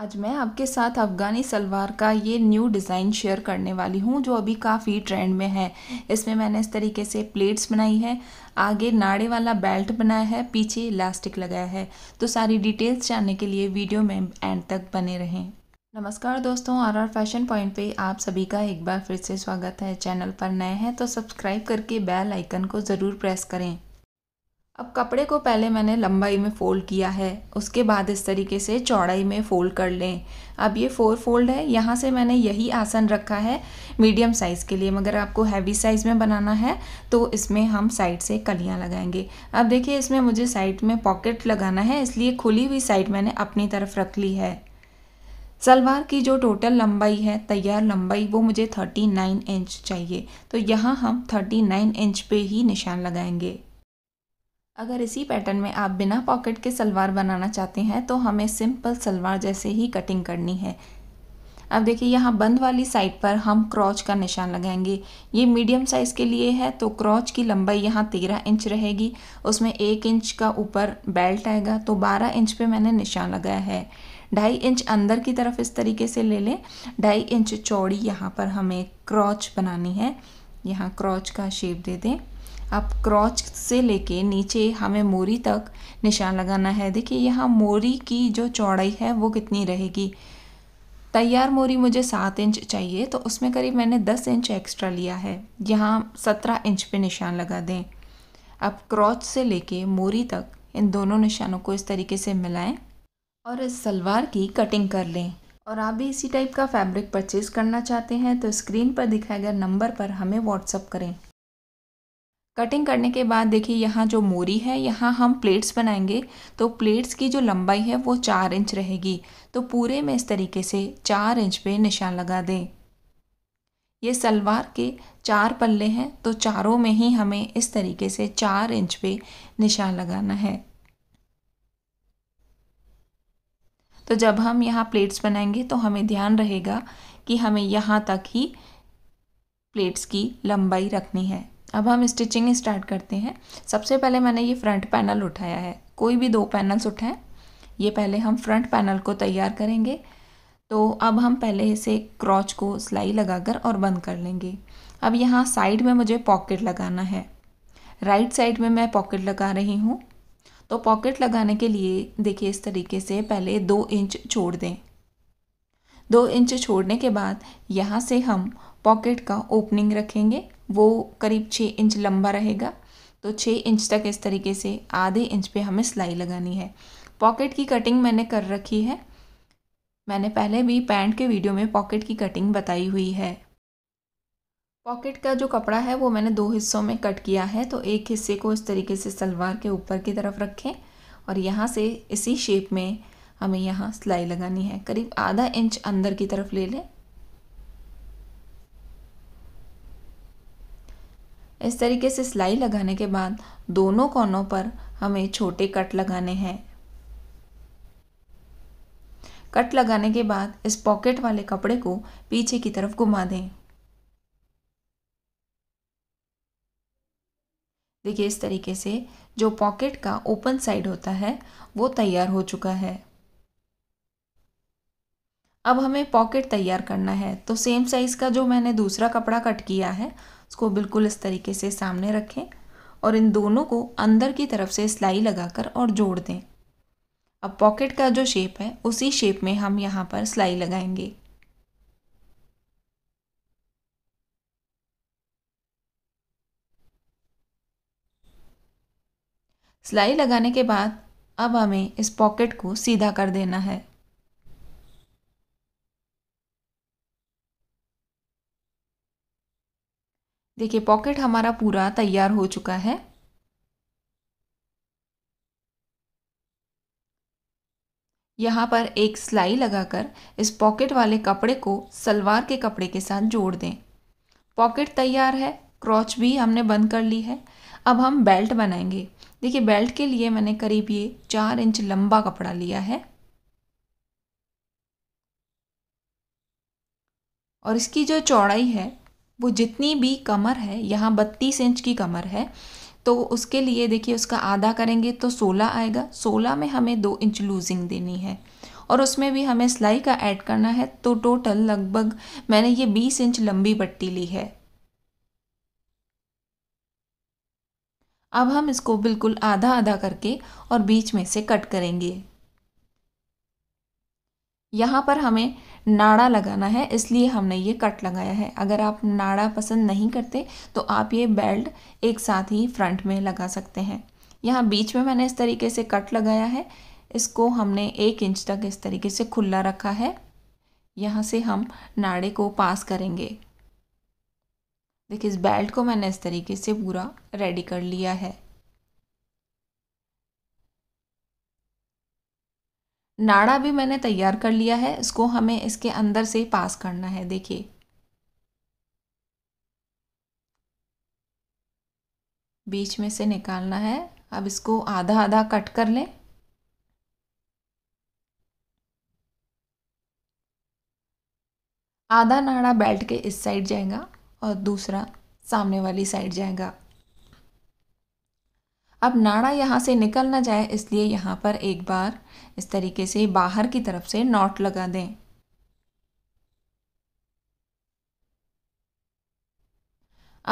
आज मैं आपके साथ अफ़गानी सलवार का ये न्यू डिज़ाइन शेयर करने वाली हूँ जो अभी काफ़ी ट्रेंड में है इसमें मैंने इस तरीके से प्लेट्स बनाई है आगे नाड़े वाला बेल्ट बनाया है पीछे इलास्टिक लगाया है तो सारी डिटेल्स जानने के लिए वीडियो में एंड तक बने रहें नमस्कार दोस्तों आर आर फैशन पॉइंट पे आप सभी का एक बार फिर से स्वागत है चैनल पर नए हैं तो सब्सक्राइब करके बेल आइकन को ज़रूर प्रेस करें अब कपड़े को पहले मैंने लंबाई में फ़ोल्ड किया है उसके बाद इस तरीके से चौड़ाई में फ़ोल्ड कर लें अब ये फोर फोल्ड है यहाँ से मैंने यही आसन रखा है मीडियम साइज़ के लिए मगर आपको हैवी साइज़ में बनाना है तो इसमें हम साइड से कलियाँ लगाएंगे अब देखिए इसमें मुझे साइड में पॉकेट लगाना है इसलिए खुली हुई साइड मैंने अपनी तरफ रख ली है सलवार की जो टोटल लंबाई है तैयार लंबाई वो मुझे नाइन इंच चाहिए तो यहाँ हम नाइन इंच पे ही निशान लगाएंगे अगर इसी पैटर्न में आप बिना पॉकेट के सलवार बनाना चाहते हैं तो हमें सिंपल सलवार जैसे ही कटिंग करनी है अब देखिए यहाँ बंद वाली साइड पर हम क्रॉच का निशान लगाएंगे ये मीडियम साइज़ के लिए है तो क्रॉच की लंबाई यहाँ तेरह इंच रहेगी उसमें एक इंच का ऊपर बेल्ट आएगा तो बारह इंच पे मैंने निशान लगाया है ढाई इंच अंदर की तरफ इस तरीके से ले लें ढाई इंच चौड़ी यहाँ पर हमें क्रॉच बनानी है यहाँ क्रॉच का शेप दे दें आप क्रॉच से लेके नीचे हमें मोरी तक निशान लगाना है देखिए यहाँ मोरी की जो चौड़ाई है वो कितनी रहेगी तैयार मोरी मुझे सात इंच चाहिए तो उसमें करीब मैंने दस इंच एक्स्ट्रा लिया है यहाँ सत्रह इंच पे निशान लगा दें अब क्रॉच से लेके मोरी तक इन दोनों निशानों को इस तरीके से मिलाएं और इस सलवार की कटिंग कर लें और आप भी इसी टाइप का फैब्रिक परचेज़ करना चाहते हैं तो स्क्रीन पर दिखाए गए नंबर पर हमें व्हाट्सअप करें कटिंग करने के बाद देखिए यहाँ जो मोरी है यहाँ हम प्लेट्स बनाएंगे तो प्लेट्स की जो लंबाई है वो चार इंच रहेगी तो पूरे में इस तरीके से चार इंच पे निशान लगा दें ये सलवार के चार पल्ले हैं तो चारों में ही हमें इस तरीके से चार इंच पे निशान लगाना है तो जब हम यहाँ प्लेट्स बनाएंगे तो हमें ध्यान रहेगा कि हमें यहाँ तक ही प्लेट्स की लंबाई रखनी है अब हम स्टिचिंग स्टार्ट करते हैं सबसे पहले मैंने ये फ्रंट पैनल उठाया है कोई भी दो पैनल्स उठाएं ये पहले हम फ्रंट पैनल को तैयार करेंगे तो अब हम पहले इसे क्रॉच को सिलाई लगाकर और बंद कर लेंगे अब यहाँ साइड में मुझे पॉकेट लगाना है राइट साइड में मैं पॉकेट लगा रही हूँ तो पॉकेट लगाने के लिए देखिए इस तरीके से पहले दो इंच छोड़ दें दो इंच छोड़ने के बाद यहाँ से हम पॉकेट का ओपनिंग रखेंगे वो करीब छः इंच लंबा रहेगा तो छः इंच तक इस तरीके से आधे इंच पे हमें सिलाई लगानी है पॉकेट की कटिंग मैंने कर रखी है मैंने पहले भी पैंट के वीडियो में पॉकेट की कटिंग बताई हुई है पॉकेट का जो कपड़ा है वो मैंने दो हिस्सों में कट किया है तो एक हिस्से को इस तरीके से सलवार के ऊपर की तरफ रखें और यहाँ से इसी शेप में हमें यहाँ सिलाई लगानी है करीब आधा इंच अंदर की तरफ ले लें इस तरीके से सिलाई लगाने के बाद दोनों कोनों पर हमें छोटे कट लगाने हैं कट लगाने के बाद इस पॉकेट वाले कपड़े को पीछे की तरफ घुमा दें देखिए इस तरीके से जो पॉकेट का ओपन साइड होता है वो तैयार हो चुका है अब हमें पॉकेट तैयार करना है तो सेम साइज़ का जो मैंने दूसरा कपड़ा कट किया है उसको बिल्कुल इस तरीके से सामने रखें और इन दोनों को अंदर की तरफ से सिलाई लगाकर और जोड़ दें अब पॉकेट का जो शेप है उसी शेप में हम यहाँ पर सिलाई लगाएंगे सिलाई लगाने के बाद अब हमें इस पॉकेट को सीधा कर देना है देखिए पॉकेट हमारा पूरा तैयार हो चुका है यहाँ पर एक सिलाई लगाकर इस पॉकेट वाले कपड़े को सलवार के कपड़े के साथ जोड़ दें पॉकेट तैयार है क्रॉच भी हमने बंद कर ली है अब हम बेल्ट बनाएंगे देखिए बेल्ट के लिए मैंने करीब ये चार इंच लंबा कपड़ा लिया है और इसकी जो चौड़ाई है वो जितनी भी कमर है यहाँ बत्तीस इंच की कमर है तो उसके लिए देखिए उसका आधा करेंगे तो सोलह आएगा सोलह में हमें दो इंच लूजिंग देनी है और उसमें भी हमें सिलाई का ऐड करना है तो टोटल लगभग मैंने ये बीस इंच लंबी पट्टी ली है अब हम इसको बिल्कुल आधा आधा करके और बीच में से कट करेंगे यहाँ पर हमें नाड़ा लगाना है इसलिए हमने ये कट लगाया है अगर आप नाड़ा पसंद नहीं करते तो आप ये बेल्ट एक साथ ही फ्रंट में लगा सकते हैं यहाँ बीच में मैंने इस तरीके से कट लगाया है इसको हमने एक इंच तक इस तरीके से खुला रखा है यहाँ से हम नाड़े को पास करेंगे देखिए इस बेल्ट को मैंने इस तरीके से पूरा रेडी कर लिया है नाड़ा भी मैंने तैयार कर लिया है इसको हमें इसके अंदर से पास करना है देखिए बीच में से निकालना है अब इसको आधा आधा कट कर लें आधा नाड़ा बेल्ट के इस साइड जाएगा और दूसरा सामने वाली साइड जाएगा अब नाड़ा यहाँ से निकल ना जाए इसलिए यहाँ पर एक बार इस तरीके से बाहर की तरफ से नॉट लगा दें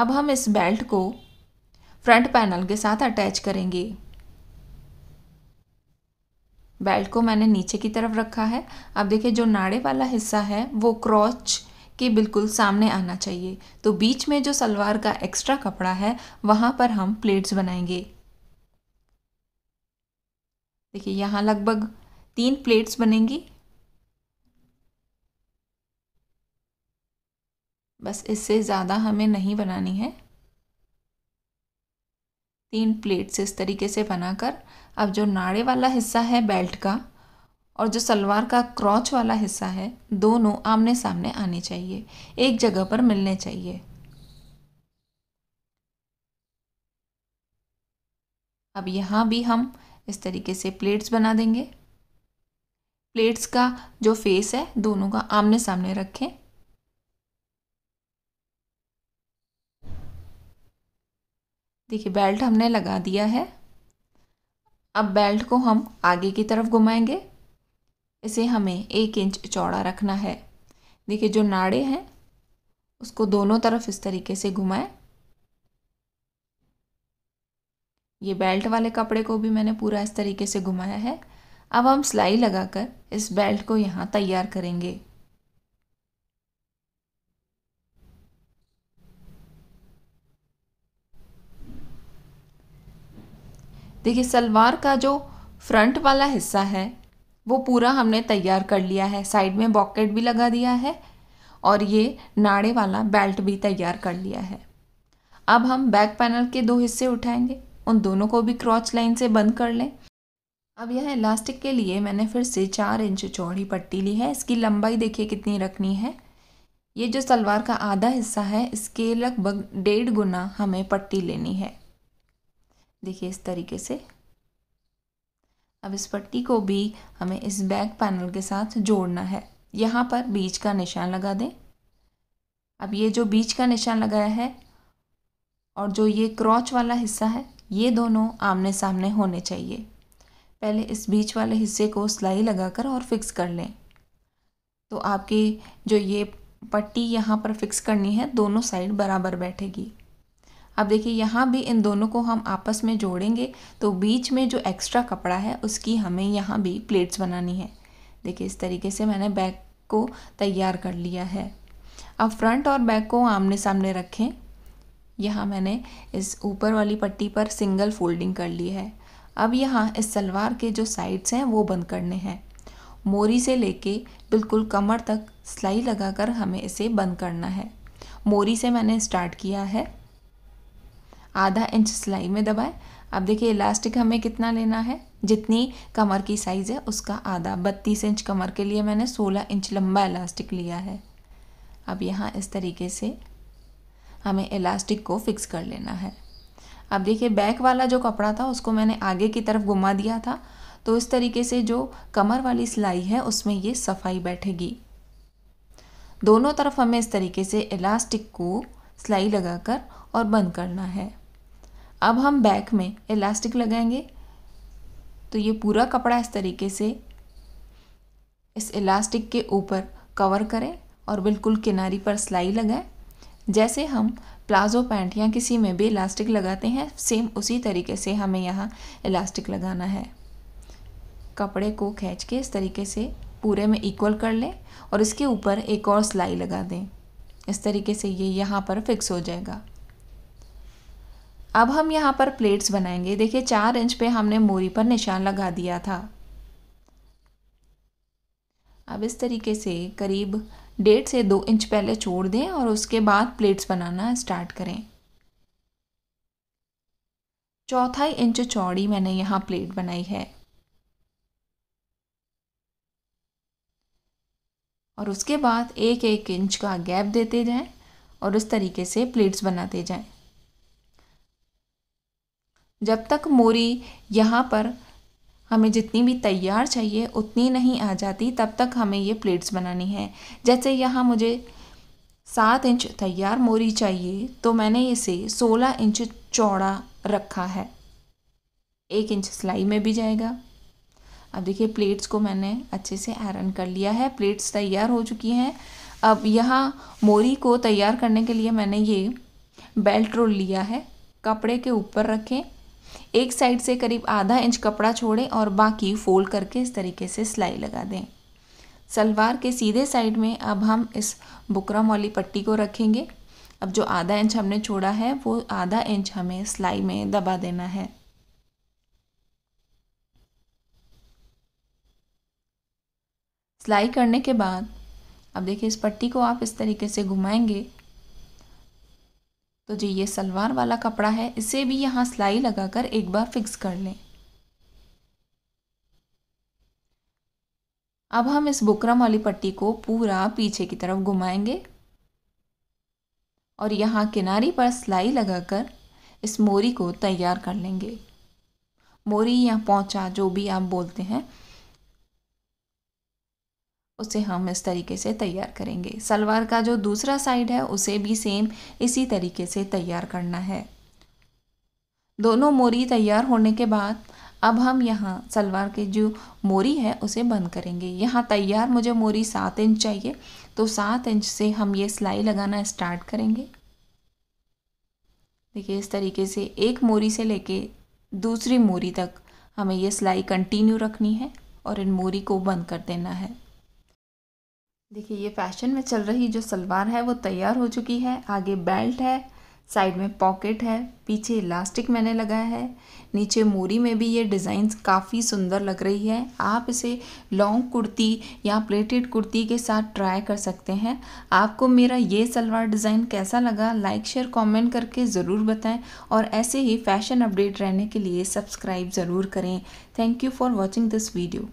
अब हम इस बेल्ट को फ्रंट पैनल के साथ अटैच करेंगे बेल्ट को मैंने नीचे की तरफ रखा है अब देखिए जो नाड़े वाला हिस्सा है वो क्रॉच के बिल्कुल सामने आना चाहिए तो बीच में जो सलवार का एक्स्ट्रा कपड़ा है वहाँ पर हम प्लेट्स बनाएंगे देखिए यहाँ लगभग तीन प्लेट्स बनेंगी बस इससे ज़्यादा हमें नहीं बनानी है तीन प्लेट्स इस तरीके से बनाकर अब जो नाड़े वाला हिस्सा है बेल्ट का और जो सलवार का क्रॉच वाला हिस्सा है दोनों आमने सामने आने चाहिए एक जगह पर मिलने चाहिए अब यहाँ भी हम इस तरीके से प्लेट्स बना देंगे प्लेट्स का जो फेस है दोनों का आमने सामने रखें देखिए बेल्ट हमने लगा दिया है अब बेल्ट को हम आगे की तरफ घुमाएंगे इसे हमें एक इंच चौड़ा रखना है देखिए जो नाड़े हैं उसको दोनों तरफ इस तरीके से घुमाएं ये बेल्ट वाले कपड़े को भी मैंने पूरा इस तरीके से घुमाया है अब हम सिलाई लगाकर इस बेल्ट को यहाँ तैयार करेंगे देखिए सलवार का जो फ्रंट वाला हिस्सा है वो पूरा हमने तैयार कर लिया है साइड में बॉकेट भी लगा दिया है और ये नाड़े वाला बेल्ट भी तैयार कर लिया है अब हम बैक पैनल के दो हिस्से उठाएंगे उन दोनों को भी क्रॉच लाइन से बंद कर लें अब यह इलास्टिक के लिए मैंने फिर से चार इंच चौड़ी पट्टी ली है इसकी लंबाई देखिए कितनी रखनी है ये जो सलवार का आधा हिस्सा है इसके लगभग डेढ़ गुना हमें पट्टी लेनी है देखिए इस तरीके से अब इस पट्टी को भी हमें इस बैक पैनल के साथ जोड़ना है यहाँ पर बीच का निशान लगा दें अब ये जो बीच का निशान लगाया है और जो ये क्रॉच वाला हिस्सा है ये दोनों आमने सामने होने चाहिए पहले इस बीच वाले हिस्से को सिलाई लगाकर और फिक्स कर लें तो आपकी जो ये पट्टी यहाँ पर फिक्स करनी है दोनों साइड बराबर बैठेगी अब देखिए यहाँ भी इन दोनों को हम आपस में जोड़ेंगे तो बीच में जो एक्स्ट्रा कपड़ा है उसकी हमें यहाँ भी प्लेट्स बनानी है देखिए इस तरीके से मैंने बैक को तैयार कर लिया है अब फ्रंट और बैक को आमने सामने रखें यहाँ मैंने इस ऊपर वाली पट्टी पर सिंगल फोल्डिंग कर ली है अब यहाँ इस सलवार के जो साइड्स हैं वो बंद करने हैं मोरी से लेके बिल्कुल कमर तक सिलाई लगाकर हमें इसे बंद करना है मोरी से मैंने स्टार्ट किया है आधा इंच सिलाई में दबाए अब देखिए इलास्टिक हमें कितना लेना है जितनी कमर की साइज़ है उसका आधा बत्तीस इंच कमर के लिए मैंने सोलह इंच लंबा इलास्टिक लिया है अब यहाँ इस तरीके से हमें इलास्टिक को फिक्स कर लेना है अब देखिए बैक वाला जो कपड़ा था उसको मैंने आगे की तरफ घुमा दिया था तो इस तरीके से जो कमर वाली सिलाई है उसमें ये सफाई बैठेगी दोनों तरफ हमें इस तरीके से इलास्टिक को सिलाई लगाकर और बंद करना है अब हम बैक में इलास्टिक लगाएंगे तो ये पूरा कपड़ा इस तरीके से इस इलास्टिक के ऊपर कवर करें और बिल्कुल किनारी पर सिलाई लगाएं जैसे हम प्लाज़ो पैंट या किसी में भी इलास्टिक लगाते हैं सेम उसी तरीके से हमें यहाँ इलास्टिक लगाना है कपड़े को खींच के इस तरीके से पूरे में इक्वल कर लें और इसके ऊपर एक और सिलाई लगा दें इस तरीके से ये यहाँ पर फिक्स हो जाएगा अब हम यहाँ पर प्लेट्स बनाएंगे देखिए चार इंच पे हमने मोरी पर निशान लगा दिया था अब इस तरीके से करीब डेढ़ से दो इंच पहले छोड़ दें और उसके बाद प्लेट्स बनाना स्टार्ट करें चौथाई इंच चौड़ी मैंने यहाँ प्लेट बनाई है और उसके बाद एक एक इंच का गैप देते जाएं और इस तरीके से प्लेट्स बनाते जाएं जब तक मोरी यहाँ पर हमें जितनी भी तैयार चाहिए उतनी नहीं आ जाती तब तक हमें ये प्लेट्स बनानी है जैसे यहाँ मुझे सात इंच तैयार मोरी चाहिए तो मैंने इसे सोलह इंच चौड़ा रखा है एक इंच सिलाई में भी जाएगा अब देखिए प्लेट्स को मैंने अच्छे से आयरन कर लिया है प्लेट्स तैयार हो चुकी हैं अब यहाँ मोरी को तैयार करने के लिए मैंने ये बेल्ट रोल लिया है कपड़े के ऊपर रखें एक साइड से करीब आधा इंच कपड़ा छोड़ें और बाकी फोल्ड करके इस तरीके से सिलाई लगा दें सलवार के सीधे साइड में अब हम इस बुकरम वाली पट्टी को रखेंगे अब जो आधा इंच हमने छोड़ा है वो आधा इंच हमें सिलाई में दबा देना है सिलाई करने के बाद अब देखिए इस पट्टी को आप इस तरीके से घुमाएंगे तो जो ये सलवार वाला कपड़ा है इसे भी यहाँ सिलाई लगाकर एक बार फिक्स कर लें अब हम इस बुकरम वाली पट्टी को पूरा पीछे की तरफ घुमाएंगे और यहाँ किनारी पर सिलाई लगाकर इस मोरी को तैयार कर लेंगे मोरी या पौचा जो भी आप बोलते हैं उसे हम इस तरीके से तैयार करेंगे सलवार का जो दूसरा साइड है उसे भी सेम इसी तरीके से तैयार करना है दोनों मोरी तैयार होने के बाद अब हम यहाँ सलवार के जो मोरी है उसे बंद करेंगे यहाँ तैयार मुझे मोरी सात इंच चाहिए तो सात इंच से हम ये सिलाई लगाना स्टार्ट करेंगे देखिए इस तरीके से एक मोरी से लेके दूसरी मोरी तक हमें ये सिलाई कंटिन्यू रखनी है और इन मोरी को बंद कर देना है देखिए ये फैशन में चल रही जो सलवार है वो तैयार हो चुकी है आगे बेल्ट है साइड में पॉकेट है पीछे इलास्टिक मैंने लगाया है नीचे मोरी में भी ये डिज़ाइंस काफ़ी सुंदर लग रही है आप इसे लॉन्ग कुर्ती या प्लेटेड कुर्ती के साथ ट्राई कर सकते हैं आपको मेरा ये सलवार डिज़ाइन कैसा लगा लाइक शेयर कमेंट करके ज़रूर बताएं और ऐसे ही फैशन अपडेट रहने के लिए सब्सक्राइब ज़रूर करें thank you for watching this video